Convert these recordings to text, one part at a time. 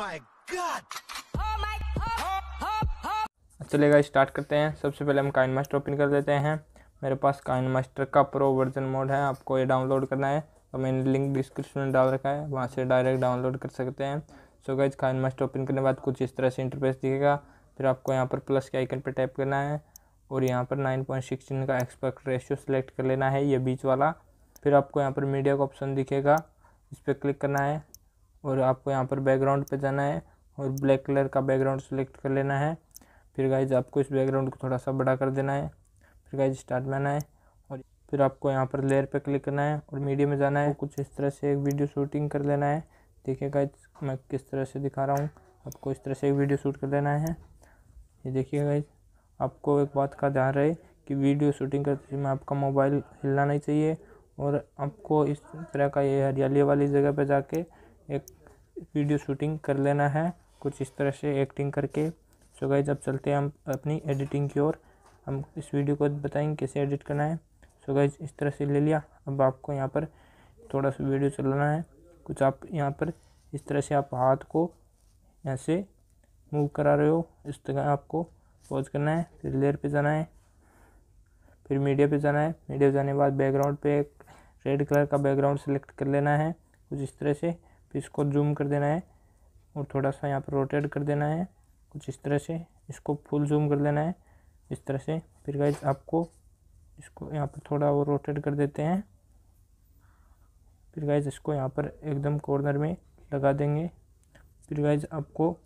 my God चलेगा start करते हैं सबसे पहले हम काइन मास्टर ओपन कर देते हैं मेरे पास काइन मास्टर का प्रो वर्जन मोड है आपको ये डाउनलोड करना है तो मैंने लिंक डिस्क्रिप्शन में डाल रखा है वहाँ से डायरेक्ट डाउनलोड कर सकते हैं so guys KineMaster open करने के बाद कुछ इस तरह से इंटरफेस दिखेगा फिर आपको यहाँ पर प्लस के आइकन पर टाइप करना है और यहाँ पर नाइन का एक्सपेक्ट रेशियो सेलेक्ट कर लेना है ये बीच वाला फिर आपको यहाँ पर मीडिया का ऑप्शन दिखेगा इस पर क्लिक करना है और आपको यहाँ पर बैकग्राउंड पे जाना है और ब्लैक कलर का बैकग्राउंड सेलेक्ट कर लेना है फिर गाइज आपको इस बैकग्राउंड को थोड़ा सा बड़ा कर देना है फिर गाइज स्टार्ट में आना है और फिर आपको यहाँ पर लेयर पे क्लिक करना है और मीडिया में जाना है कुछ इस तरह से एक वीडियो शूटिंग कर लेना है देखिए गाइज मैं किस तरह से दिखा रहा हूँ आपको इस तरह से एक वीडियो शूट कर लेना है ये देखिए गाइज आपको एक बात का ध्यान रहे कि वीडियो शूटिंग करते समय आपका मोबाइल हिलना नहीं चाहिए और आपको इस तरह का ये हरियाली वाली जगह पर जाके एक वीडियो शूटिंग कर लेना है कुछ इस तरह से एक्टिंग करके सो गाइज अब चलते हैं हम अपनी एडिटिंग की ओर हम इस वीडियो को बताएंगे कैसे एडिट करना है सो गाइज इस तरह से ले लिया अब आपको यहाँ पर थोड़ा सा वीडियो चलाना है कुछ आप यहाँ पर इस तरह से आप हाथ को ऐसे मूव करा रहे हो इस तरह आपको पॉज करना है फिर लेयर पे जाना है फिर मीडिया पे जाना है मीडिया जाने के बाद बैकग्राउंड पे एक रेड कलर का बैकग्राउंड सेलेक्ट कर लेना है कुछ इस तरह से फिर तो इसको जूम कर देना है और थोड़ा सा यहाँ पर रोटेट कर देना है कुछ इस तरह से इसको फुल जूम कर देना है इस तरह से फिर गाइज आपको इसको यहाँ पर थोड़ा और रोटेट कर देते हैं फिर गाइज इसको यहाँ पर एकदम कॉर्नर में लगा देंगे फिर गाइज आपको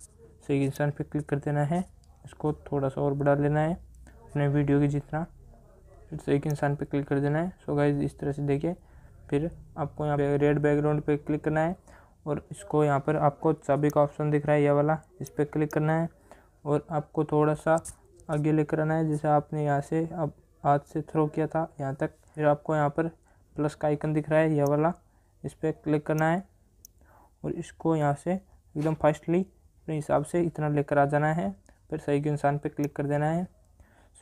सही इंसान पर क्लिक कर देना है इसको थोड़ा सा और बढ़ा लेना है अपने वीडियो की जितना फिर सही इंसान पे क्लिक कर देना है सो गाइज इस तरह से देखिए फिर आपको यहाँ पे रेड बैकग्राउंड पे क्लिक करना है और इसको यहाँ पर आपको चाबी का ऑप्शन दिख रहा है ये वाला इस पर क्लिक करना है और आपको थोड़ा सा आगे लेकर आना है जैसे आपने यहाँ से अब हाथ से थ्रो किया था यहाँ तक फिर आपको यहाँ पर प्लस का आइकन दिख रहा है यह वाला इस पर क्लिक करना है और इसको यहाँ से एकदम फास्टली अपने हिसाब से इतना लेकर आ जाना है फिर सही के इंसान पर क्लिक कर देना है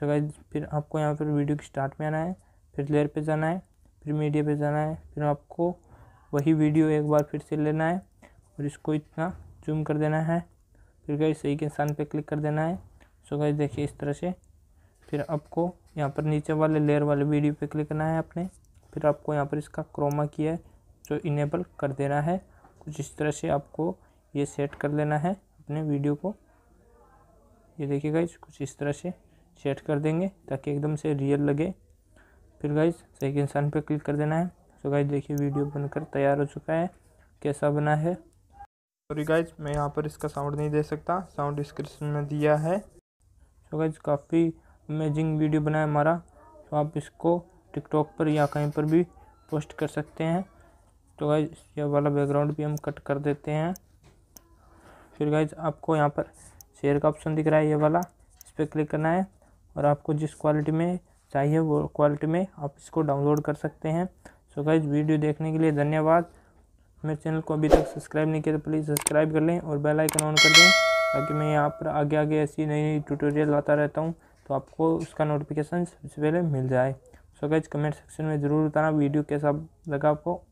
सो गाइज फिर आपको यहाँ पर वीडियो की स्टार्ट में आना है फिर लेयर पे जाना है फिर मीडिया पे जाना है फिर आपको वही वीडियो एक बार फिर से लेना है और इसको इतना जूम कर देना है फिर गई सही के इंसान पे क्लिक कर देना है सो गई देखिए इस तरह से फिर आपको यहाँ पर नीचे वाले लेयर वाले वीडियो पे क्लिक करना है आपने फिर आपको यहाँ पर इसका क्रोमा की है जो इनेबल कर देना है कुछ इस तरह से आपको ये सेट कर लेना है अपने वीडियो को ये देखिए गाइज कुछ इस तरह से सेट कर देंगे ताकि एकदम से रियल लगे फिर गाइज सही के इंसान पर क्लिक कर देना है सो गाइज देखिए वीडियो बनकर तैयार हो चुका है कैसा बना है सॉरी गाइज मैं यहाँ पर इसका साउंड नहीं दे सकता साउंड डिस्क्रिप्शन में दिया है सो गाइज काफ़ी अमेजिंग वीडियो बना है हमारा तो आप इसको टिकटॉक पर या कहीं पर भी पोस्ट कर सकते हैं तो गाइज यह वाला बैकग्राउंड भी हम कट कर देते हैं फिर गाइज आपको यहाँ पर शेयर का ऑप्शन दिख रहा है ये वाला इस पर क्लिक करना है और आपको जिस क्वालिटी में चाहिए वो क्वालिटी में आप इसको डाउनलोड कर सकते हैं सो so गाइज वीडियो देखने के लिए धन्यवाद मेरे चैनल को अभी तक सब्सक्राइब नहीं किया तो प्लीज़ सब्सक्राइब कर लें और बेल आइकन ऑन कर दें ताकि मैं यहाँ पर आगे आगे ऐसी नई नई ट्यूटोरियल लाता रहता हूँ तो आपको उसका नोटिफिकेशन सबसे पहले मिल जाए so so guys comment section में ज़रूर बताना वीडियो कैसा लगा आपको